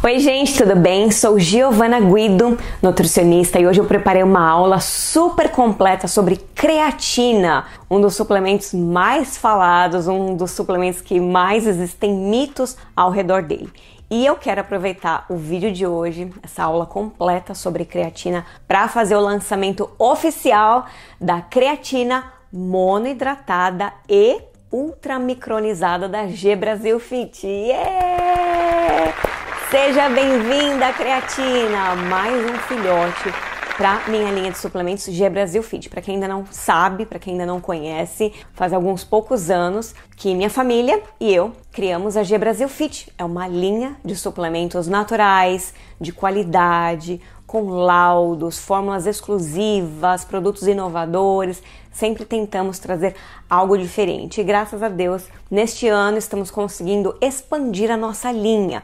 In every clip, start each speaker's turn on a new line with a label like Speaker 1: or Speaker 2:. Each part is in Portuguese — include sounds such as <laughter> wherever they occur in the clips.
Speaker 1: Oi, gente, tudo bem? Sou Giovana Guido, nutricionista, e hoje eu preparei uma aula super completa sobre creatina, um dos suplementos mais falados, um dos suplementos que mais existem mitos ao redor dele. E eu quero aproveitar o vídeo de hoje, essa aula completa sobre creatina, para fazer o lançamento oficial da creatina monohidratada e ultramicronizada da G Brasil Fit. Yeah! Seja bem-vinda, creatina! Mais um filhote para minha linha de suplementos G Brasil Feed. Para quem ainda não sabe, para quem ainda não conhece, faz alguns poucos anos que minha família e eu criamos a G Brasil Fit. É uma linha de suplementos naturais, de qualidade, com laudos, fórmulas exclusivas, produtos inovadores. Sempre tentamos trazer algo diferente. E graças a Deus, neste ano estamos conseguindo expandir a nossa linha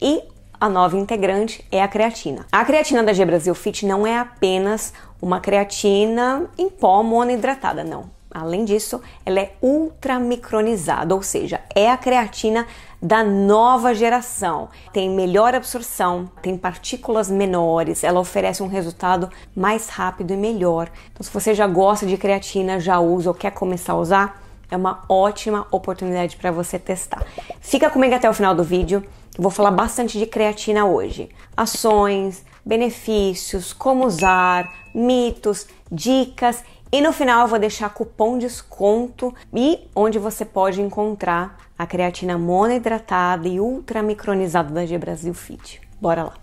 Speaker 1: e a nova integrante é a creatina. A creatina da G Brasil Fit não é apenas uma creatina em pó monoidratada, não. Além disso, ela é ultramicronizada, ou seja, é a creatina da nova geração. Tem melhor absorção, tem partículas menores, ela oferece um resultado mais rápido e melhor. Então, se você já gosta de creatina, já usa ou quer começar a usar, é uma ótima oportunidade para você testar. Fica comigo até o final do vídeo Vou falar bastante de creatina hoje. Ações, benefícios, como usar, mitos, dicas e no final eu vou deixar cupom desconto e onde você pode encontrar a creatina monohidratada e ultramicronizada da G Brasil Fit. Bora lá!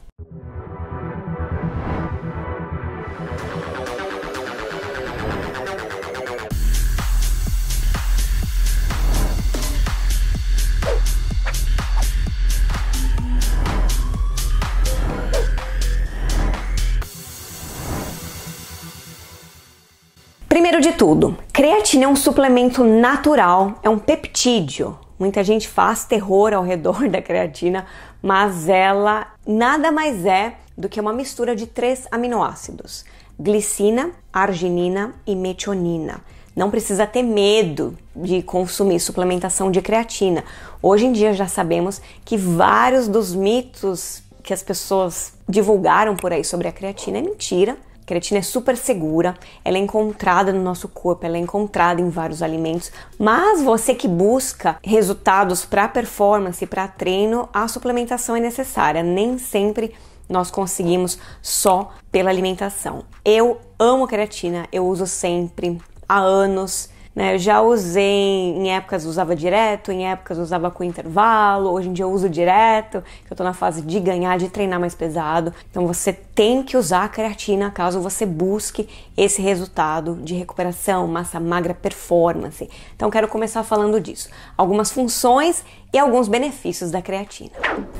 Speaker 1: tudo. Creatina é um suplemento natural, é um peptídeo. Muita gente faz terror ao redor <laughs> da creatina, mas ela nada mais é do que uma mistura de três aminoácidos: glicina, arginina e metionina. Não precisa ter medo de consumir suplementação de creatina. Hoje em dia já sabemos que vários dos mitos que as pessoas divulgaram por aí sobre a creatina é mentira Creatina é super segura, ela é encontrada no nosso corpo, ela é encontrada em vários alimentos, mas você que busca resultados para performance, para treino, a suplementação é necessária, nem sempre nós conseguimos só pela alimentação. Eu amo creatina, eu uso sempre há anos né? Eu já usei, em épocas usava direto, em épocas usava com intervalo, hoje em dia eu uso direto, eu tô na fase de ganhar, de treinar mais pesado. Então você tem que usar a creatina caso você busque esse resultado de recuperação, massa magra, performance. Então quero começar falando disso. Algumas funções e alguns benefícios da creatina.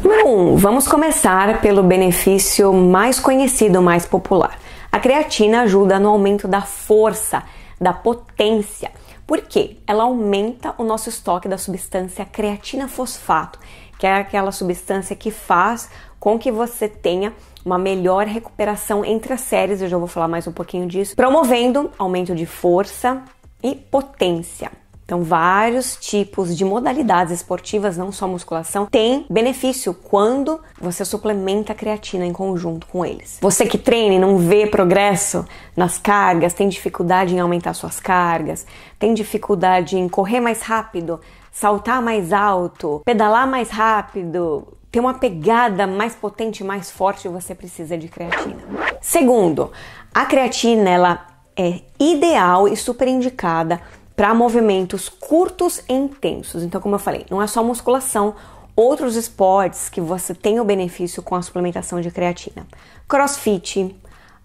Speaker 1: Número 1, um, vamos começar pelo benefício mais conhecido, mais popular. A creatina ajuda no aumento da força, da potência. Por quê? Ela aumenta o nosso estoque da substância creatina fosfato, que é aquela substância que faz com que você tenha uma melhor recuperação entre as séries, eu já vou falar mais um pouquinho disso, promovendo aumento de força e potência. Então, vários tipos de modalidades esportivas, não só musculação, tem benefício quando você suplementa a creatina em conjunto com eles. Você que treina e não vê progresso nas cargas, tem dificuldade em aumentar suas cargas, tem dificuldade em correr mais rápido, saltar mais alto, pedalar mais rápido, ter uma pegada mais potente, mais forte, você precisa de creatina. Segundo, a creatina ela é ideal e super indicada para movimentos curtos e intensos. Então, como eu falei, não é só musculação, outros esportes que você tem o benefício com a suplementação de creatina. Crossfit,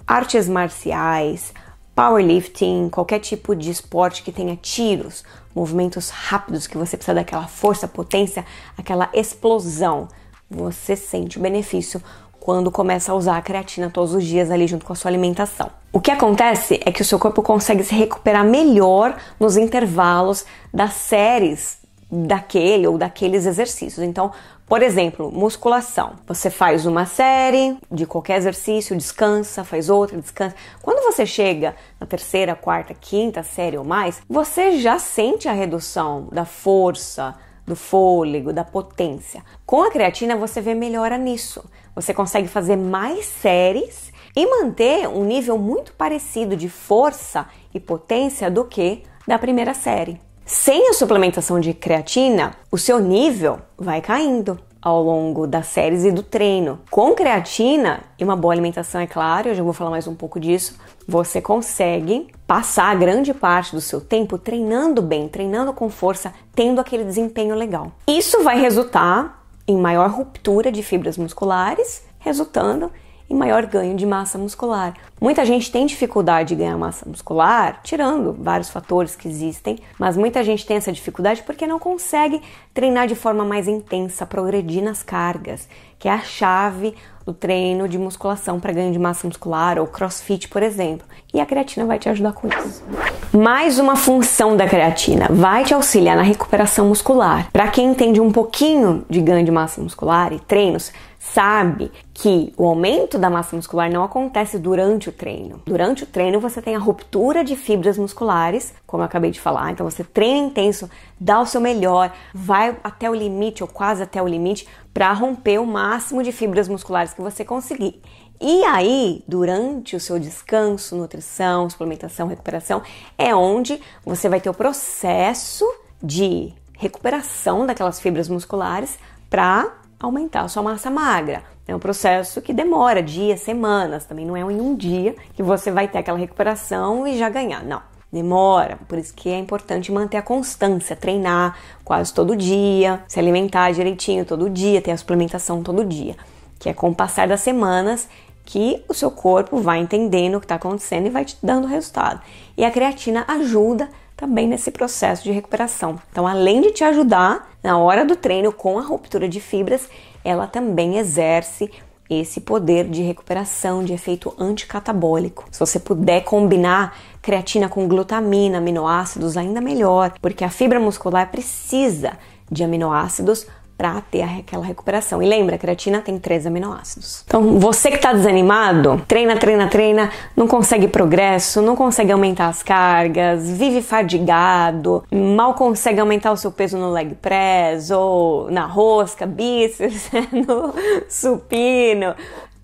Speaker 1: artes marciais, powerlifting, qualquer tipo de esporte que tenha tiros, movimentos rápidos que você precisa daquela força, potência, aquela explosão. Você sente o benefício quando começa a usar a creatina todos os dias ali junto com a sua alimentação. O que acontece é que o seu corpo consegue se recuperar melhor nos intervalos das séries daquele ou daqueles exercícios. Então, por exemplo, musculação. Você faz uma série de qualquer exercício, descansa, faz outra, descansa. Quando você chega na terceira, quarta, quinta série ou mais, você já sente a redução da força, do fôlego, da potência. Com a creatina você vê melhora nisso. Você consegue fazer mais séries e manter um nível muito parecido de força e potência do que da primeira série. Sem a suplementação de creatina, o seu nível vai caindo ao longo das séries e do treino. Com creatina e uma boa alimentação, é claro, eu já vou falar mais um pouco disso, você consegue passar grande parte do seu tempo treinando bem, treinando com força, tendo aquele desempenho legal. Isso vai resultar em maior ruptura de fibras musculares, resultando e maior ganho de massa muscular. Muita gente tem dificuldade de ganhar massa muscular, tirando vários fatores que existem, mas muita gente tem essa dificuldade porque não consegue treinar de forma mais intensa, progredir nas cargas, que é a chave do treino de musculação para ganho de massa muscular ou crossfit, por exemplo. E a creatina vai te ajudar com isso. Mais uma função da creatina vai te auxiliar na recuperação muscular. Para quem entende um pouquinho de ganho de massa muscular e treinos, sabe que o aumento da massa muscular não acontece durante o treino. Durante o treino você tem a ruptura de fibras musculares, como eu acabei de falar, então você treina intenso, dá o seu melhor, vai até o limite ou quase até o limite para romper o máximo de fibras musculares que você conseguir. E aí, durante o seu descanso, nutrição, suplementação, recuperação, é onde você vai ter o processo de recuperação daquelas fibras musculares para aumentar a sua massa magra. É um processo que demora dias, semanas, também não é em um dia que você vai ter aquela recuperação e já ganhar. Não, demora. Por isso que é importante manter a constância, treinar quase todo dia, se alimentar direitinho todo dia, ter a suplementação todo dia, que é com o passar das semanas que o seu corpo vai entendendo o que está acontecendo e vai te dando resultado. E a creatina ajuda também nesse processo de recuperação. Então, além de te ajudar na hora do treino com a ruptura de fibras, ela também exerce esse poder de recuperação de efeito anticatabólico. Se você puder combinar creatina com glutamina, aminoácidos, ainda melhor, porque a fibra muscular precisa de aminoácidos para ter aquela recuperação. E lembra, a creatina tem três aminoácidos. Então, você que está desanimado, treina, treina, treina, não consegue progresso, não consegue aumentar as cargas, vive fadigado, mal consegue aumentar o seu peso no leg press ou na rosca, bíceps, <laughs> no supino.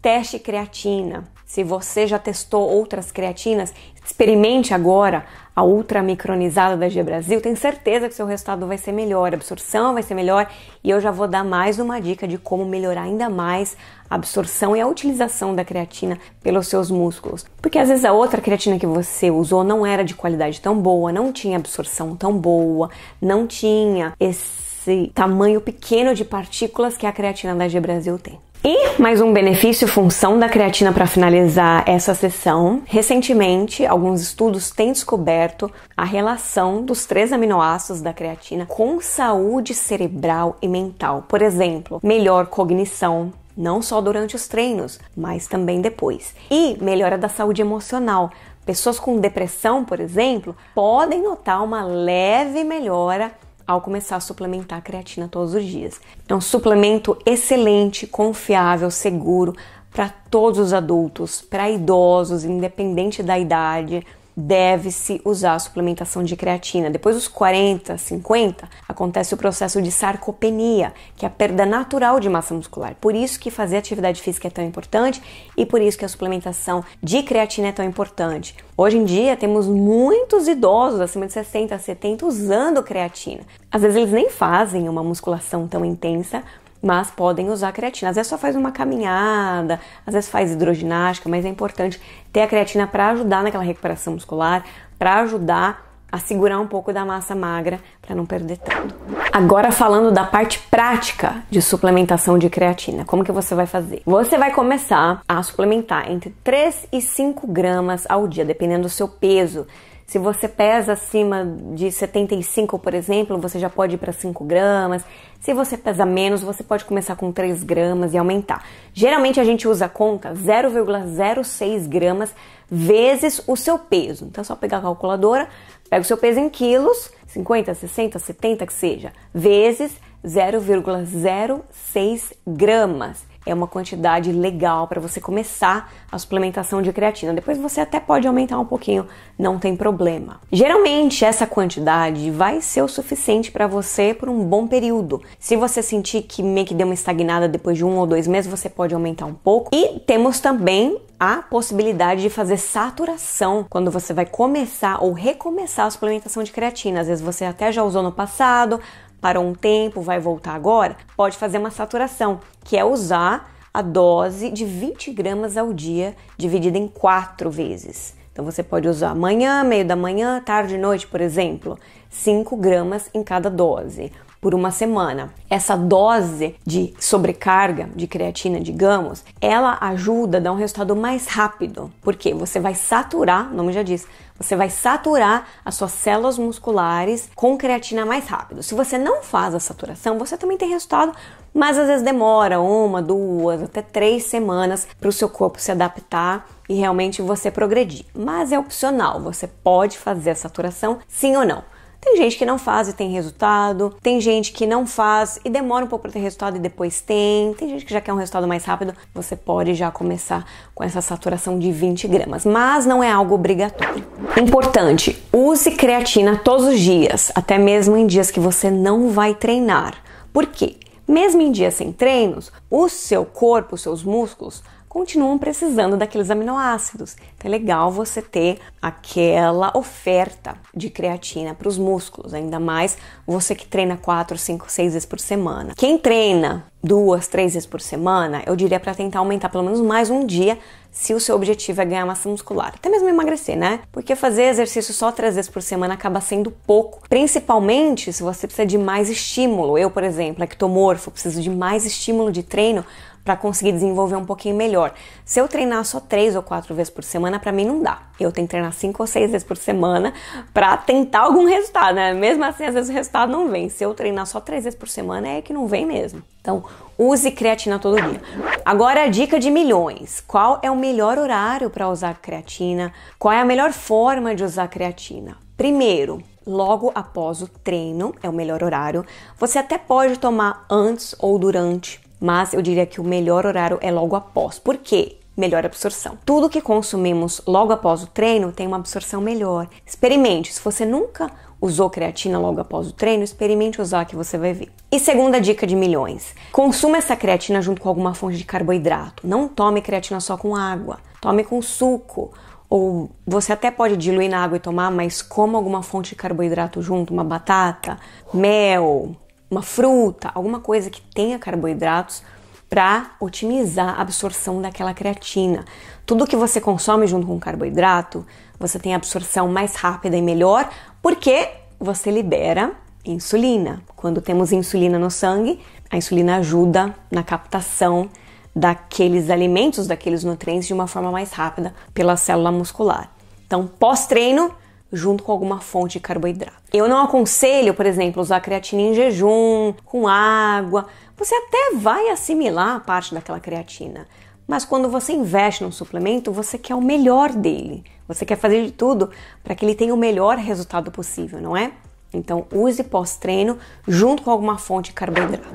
Speaker 1: Teste creatina. Se você já testou outras creatinas, experimente agora a ultramicronizada da G Brasil, tenho certeza que seu resultado vai ser melhor, a absorção vai ser melhor e eu já vou dar mais uma dica de como melhorar ainda mais a absorção e a utilização da creatina pelos seus músculos. Porque às vezes a outra creatina que você usou não era de qualidade tão boa, não tinha absorção tão boa, não tinha esse tamanho pequeno de partículas que a creatina da G Brasil tem. E mais um benefício função da creatina para finalizar essa sessão. Recentemente, alguns estudos têm descoberto a relação dos três aminoácidos da creatina com saúde cerebral e mental. Por exemplo, melhor cognição, não só durante os treinos, mas também depois. E melhora da saúde emocional. Pessoas com depressão, por exemplo, podem notar uma leve melhora ao começar a suplementar a creatina todos os dias. É um suplemento excelente, confiável, seguro para todos os adultos, para idosos, independente da idade deve-se usar a suplementação de creatina. Depois dos 40, 50, acontece o processo de sarcopenia, que é a perda natural de massa muscular. Por isso que fazer atividade física é tão importante e por isso que a suplementação de creatina é tão importante. Hoje em dia temos muitos idosos acima de 60, 70 usando creatina. Às vezes eles nem fazem uma musculação tão intensa, mas podem usar creatina. Às vezes só faz uma caminhada, às vezes faz hidroginástica, mas é importante ter a creatina para ajudar naquela recuperação muscular, para ajudar a segurar um pouco da massa magra para não perder tanto. Agora falando da parte prática de suplementação de creatina, como que você vai fazer? Você vai começar a suplementar entre 3 e 5 gramas ao dia, dependendo do seu peso, se você pesa acima de 75, por exemplo, você já pode ir para 5 gramas. Se você pesa menos, você pode começar com 3 gramas e aumentar. Geralmente a gente usa a conta 0,06 gramas vezes o seu peso. Então é só pegar a calculadora, pega o seu peso em quilos, 50, 60, 70 que seja, vezes 0,06 gramas é uma quantidade legal para você começar a suplementação de creatina. Depois você até pode aumentar um pouquinho, não tem problema. Geralmente essa quantidade vai ser o suficiente para você por um bom período. Se você sentir que meio que deu uma estagnada depois de um ou dois meses, você pode aumentar um pouco. E temos também a possibilidade de fazer saturação quando você vai começar ou recomeçar a suplementação de creatina. Às vezes você até já usou no passado, parou um tempo, vai voltar agora, pode fazer uma saturação, que é usar a dose de 20 gramas ao dia, dividida em quatro vezes. Então você pode usar amanhã, meio da manhã, tarde e noite, por exemplo, 5 gramas em cada dose por uma semana. Essa dose de sobrecarga de creatina, digamos, ela ajuda a dar um resultado mais rápido, porque você vai saturar, o nome já diz, você vai saturar as suas células musculares com creatina mais rápido. Se você não faz a saturação, você também tem resultado, mas às vezes demora uma, duas, até três semanas para o seu corpo se adaptar e realmente você progredir. Mas é opcional, você pode fazer a saturação sim ou não. Tem gente que não faz e tem resultado, tem gente que não faz e demora um pouco para ter resultado e depois tem, tem gente que já quer um resultado mais rápido, você pode já começar com essa saturação de 20 gramas, mas não é algo obrigatório. Importante, use creatina todos os dias, até mesmo em dias que você não vai treinar. Por quê? Mesmo em dias sem treinos, o seu corpo, os seus músculos continuam precisando daqueles aminoácidos. Então é legal você ter aquela oferta de creatina para os músculos, ainda mais você que treina 4, 5, 6 vezes por semana. Quem treina duas, três vezes por semana, eu diria para tentar aumentar pelo menos mais um dia, se o seu objetivo é ganhar massa muscular, até mesmo emagrecer, né? Porque fazer exercício só três vezes por semana acaba sendo pouco, principalmente se você precisa de mais estímulo. Eu, por exemplo, é ectomorfo, preciso de mais estímulo de treino para conseguir desenvolver um pouquinho melhor. Se eu treinar só três ou quatro vezes por semana, para mim não dá. Eu tenho que treinar cinco ou seis vezes por semana para tentar algum resultado, né? Mesmo assim, às vezes o resultado não vem. Se eu treinar só três vezes por semana, é que não vem mesmo. Então, use creatina todo dia. Agora a dica de milhões. Qual é o melhor horário para usar creatina? Qual é a melhor forma de usar creatina? Primeiro, logo após o treino, é o melhor horário. Você até pode tomar antes ou durante, mas eu diria que o melhor horário é logo após. Por quê? melhor absorção. Tudo que consumimos logo após o treino tem uma absorção melhor. Experimente, se você nunca usou creatina logo após o treino, experimente usar que você vai ver. E segunda dica de milhões: consuma essa creatina junto com alguma fonte de carboidrato. Não tome creatina só com água, tome com suco. Ou você até pode diluir na água e tomar, mas coma alguma fonte de carboidrato junto, uma batata, mel, uma fruta, alguma coisa que tenha carboidratos para otimizar a absorção daquela creatina. Tudo que você consome junto com carboidrato, você tem a absorção mais rápida e melhor, porque você libera insulina. Quando temos insulina no sangue, a insulina ajuda na captação daqueles alimentos, daqueles nutrientes de uma forma mais rápida pela célula muscular. Então, pós-treino, junto com alguma fonte de carboidrato. Eu não aconselho, por exemplo, usar creatina em jejum, com água. Você até vai assimilar parte daquela creatina, mas quando você investe num suplemento, você quer o melhor dele. Você quer fazer de tudo para que ele tenha o melhor resultado possível, não é? Então use pós-treino junto com alguma fonte de carboidrato.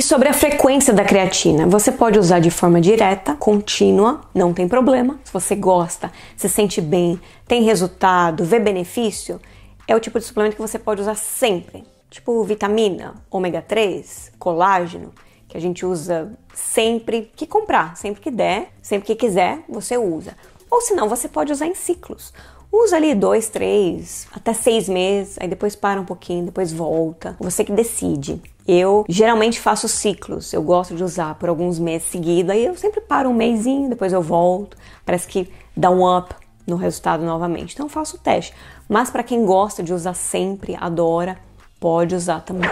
Speaker 1: E sobre a frequência da creatina, você pode usar de forma direta, contínua, não tem problema. Se você gosta, se sente bem, tem resultado, vê benefício, é o tipo de suplemento que você pode usar sempre. Tipo vitamina, ômega 3, colágeno, que a gente usa sempre que comprar, sempre que der, sempre que quiser, você usa. Ou se não, você pode usar em ciclos usa ali dois, três, até seis meses, aí depois para um pouquinho, depois volta. Você que decide. Eu geralmente faço ciclos, eu gosto de usar por alguns meses seguidos, aí eu sempre paro um mêsinho, depois eu volto. Parece que dá um up no resultado novamente. Então eu faço o teste. Mas para quem gosta de usar sempre, adora, pode usar também.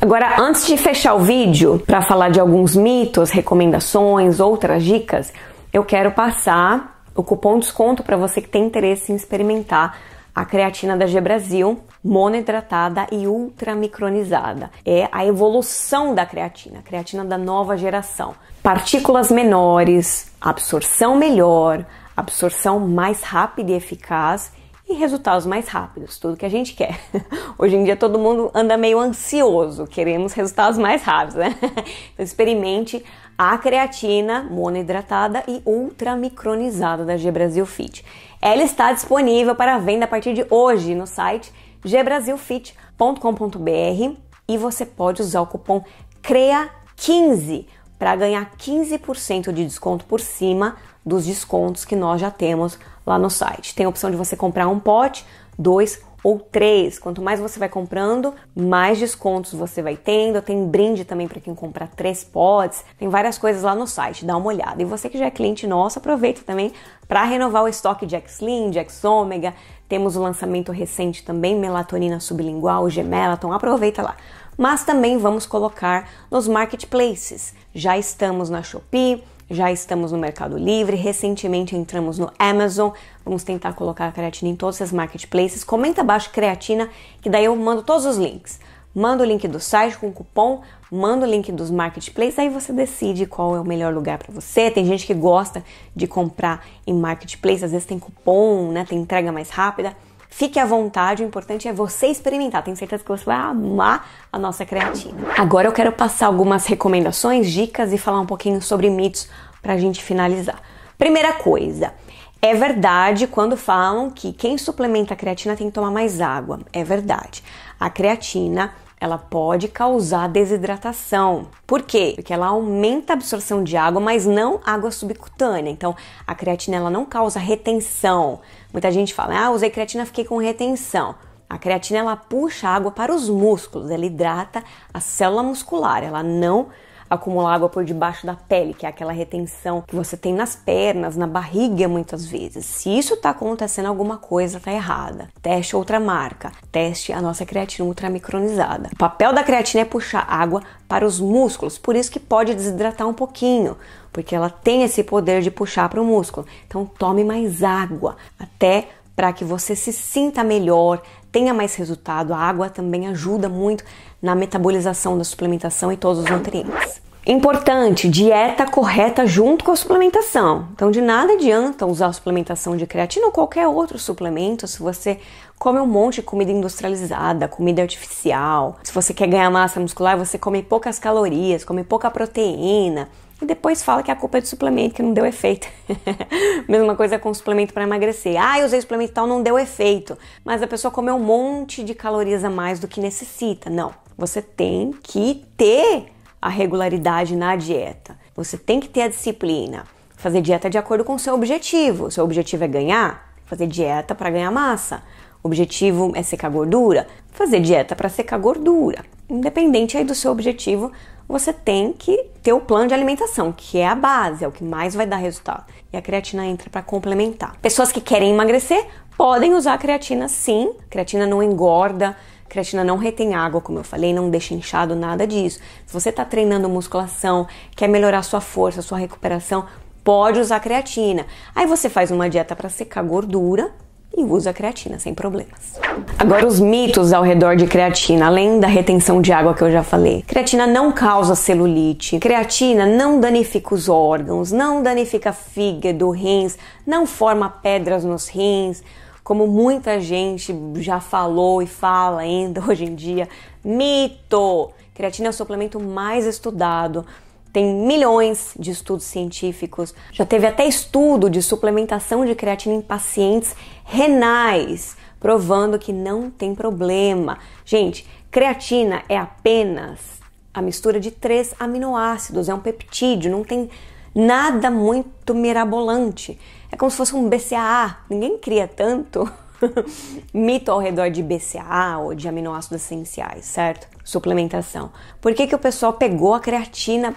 Speaker 1: Agora, antes de fechar o vídeo para falar de alguns mitos, recomendações, outras dicas, eu quero passar o cupom desconto para você que tem interesse em experimentar a creatina da G Brasil, monohidratada e ultramicronizada. É a evolução da creatina, a creatina da nova geração. Partículas menores, absorção melhor, absorção mais rápida e eficaz e resultados mais rápidos, tudo que a gente quer. <laughs> Hoje em dia todo mundo anda meio ansioso, queremos resultados mais rápidos, né? <laughs> Então experimente a creatina monohidratada e ultramicronizada da G Brasil Fit. Ela está disponível para venda a partir de hoje no site gbrasilfit.com.br e você pode usar o cupom CREA15 para ganhar 15% de desconto por cima dos descontos que nós já temos lá no site. Tem a opção de você comprar um pote, dois ou três. Quanto mais você vai comprando, mais descontos você vai tendo. Tem brinde também para quem comprar três pods. Tem várias coisas lá no site, dá uma olhada. E você que já é cliente nosso, aproveita também para renovar o estoque de X-Lean, de X-Omega. Temos o um lançamento recente também, melatonina sublingual, gemelaton, aproveita lá. Mas também vamos colocar nos marketplaces. Já estamos na Shopee, já estamos no Mercado Livre, recentemente entramos no Amazon, vamos tentar colocar a creatina em todas as marketplaces. Comenta abaixo creatina, que daí eu mando todos os links. Manda o link do site com cupom, manda o link dos marketplaces, aí você decide qual é o melhor lugar para você. Tem gente que gosta de comprar em marketplace, às vezes tem cupom, né? Tem entrega mais rápida. Fique à vontade, o importante é você experimentar. Tenho certeza que você vai amar a nossa creatina. Agora eu quero passar algumas recomendações, dicas e falar um pouquinho sobre mitos para a gente finalizar. Primeira coisa, é verdade quando falam que quem suplementa a creatina tem que tomar mais água. É verdade. A creatina ela pode causar desidratação. Por quê? Porque ela aumenta a absorção de água, mas não água subcutânea. Então, a creatina ela não causa retenção. Muita gente fala: "Ah, usei creatina, fiquei com retenção". A creatina ela puxa água para os músculos, ela hidrata a célula muscular, ela não acumular água por debaixo da pele, que é aquela retenção que você tem nas pernas, na barriga muitas vezes. Se isso está acontecendo, alguma coisa está errada. Teste outra marca, teste a nossa creatina ultramicronizada. O papel da creatina é puxar água para os músculos, por isso que pode desidratar um pouquinho, porque ela tem esse poder de puxar para o músculo. Então tome mais água até para que você se sinta melhor, tenha mais resultado. A água também ajuda muito na metabolização da suplementação e todos os nutrientes. Importante, dieta correta junto com a suplementação. Então, de nada adianta usar a suplementação de creatina ou qualquer outro suplemento se você come um monte de comida industrializada, comida artificial. Se você quer ganhar massa muscular, você come poucas calorias, come pouca proteína, e depois fala que a culpa é do suplemento, que não deu efeito. <laughs> Mesma coisa com o suplemento para emagrecer. Ah, eu usei suplemento tal, não deu efeito. Mas a pessoa comeu um monte de calorias a mais do que necessita. Não, você tem que ter a regularidade na dieta. Você tem que ter a disciplina. Fazer dieta de acordo com o seu objetivo. Seu objetivo é ganhar? Fazer dieta para ganhar massa. O objetivo é secar gordura? Fazer dieta para secar gordura. Independente aí do seu objetivo, você tem que ter o plano de alimentação, que é a base, é o que mais vai dar resultado. E a creatina entra para complementar. Pessoas que querem emagrecer podem usar a creatina sim. A creatina não engorda, creatina não retém água, como eu falei, não deixa inchado, nada disso. Se você está treinando musculação, quer melhorar sua força, sua recuperação, pode usar creatina. Aí você faz uma dieta para secar gordura, e uso a creatina sem problemas. Agora os mitos ao redor de creatina, além da retenção de água que eu já falei. Creatina não causa celulite, creatina não danifica os órgãos, não danifica fígado, rins, não forma pedras nos rins. Como muita gente já falou e fala ainda <laughs> hoje em dia, mito. Creatina é o suplemento mais estudado tem milhões de estudos científicos. Já teve até estudo de suplementação de creatina em pacientes renais, provando que não tem problema. Gente, creatina é apenas a mistura de três aminoácidos, é um peptídeo, não tem nada muito mirabolante. É como se fosse um BCAA. Ninguém cria tanto <laughs> mito ao redor de BCAA ou de aminoácidos essenciais, certo? Suplementação. Por que, que o pessoal pegou a creatina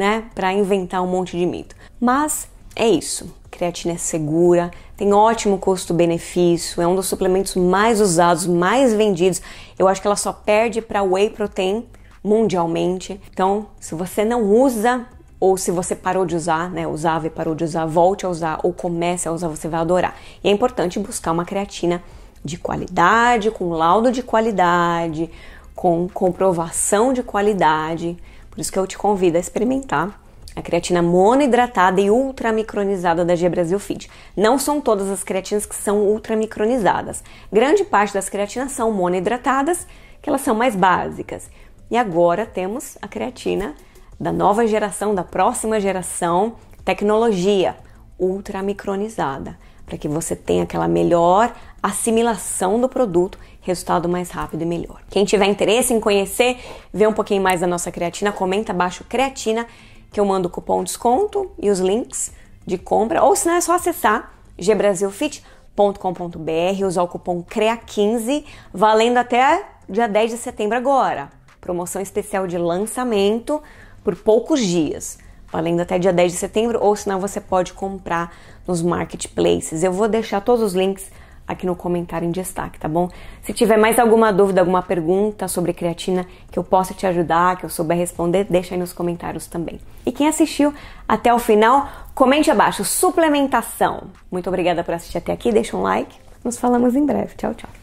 Speaker 1: né, para inventar um monte de mito. Mas é isso. Creatina é segura, tem ótimo custo-benefício, é um dos suplementos mais usados, mais vendidos. Eu acho que ela só perde para whey protein mundialmente. Então, se você não usa ou se você parou de usar, né, usava e parou de usar, volte a usar ou comece a usar, você vai adorar. E é importante buscar uma creatina de qualidade, com laudo de qualidade, com comprovação de qualidade por isso que eu te convido a experimentar a creatina monohidratada e ultramicronizada da G Brasil Fit. Não são todas as creatinas que são ultramicronizadas. Grande parte das creatinas são monohidratadas, que elas são mais básicas. E agora temos a creatina da nova geração, da próxima geração, tecnologia ultramicronizada, para que você tenha aquela melhor assimilação do produto resultado mais rápido e melhor. Quem tiver interesse em conhecer, ver um pouquinho mais da nossa creatina, comenta abaixo creatina, que eu mando o cupom desconto e os links de compra, ou se não é só acessar gbrasilfit.com.br, usar o cupom CREA15, valendo até dia 10 de setembro agora. Promoção especial de lançamento por poucos dias valendo até dia 10 de setembro, ou senão você pode comprar nos marketplaces. Eu vou deixar todos os links aqui no comentário em destaque, tá bom? Se tiver mais alguma dúvida, alguma pergunta sobre creatina que eu possa te ajudar, que eu souber responder, deixa aí nos comentários também. E quem assistiu até o final, comente abaixo suplementação. Muito obrigada por assistir até aqui, deixa um like. Nos falamos em breve. Tchau, tchau.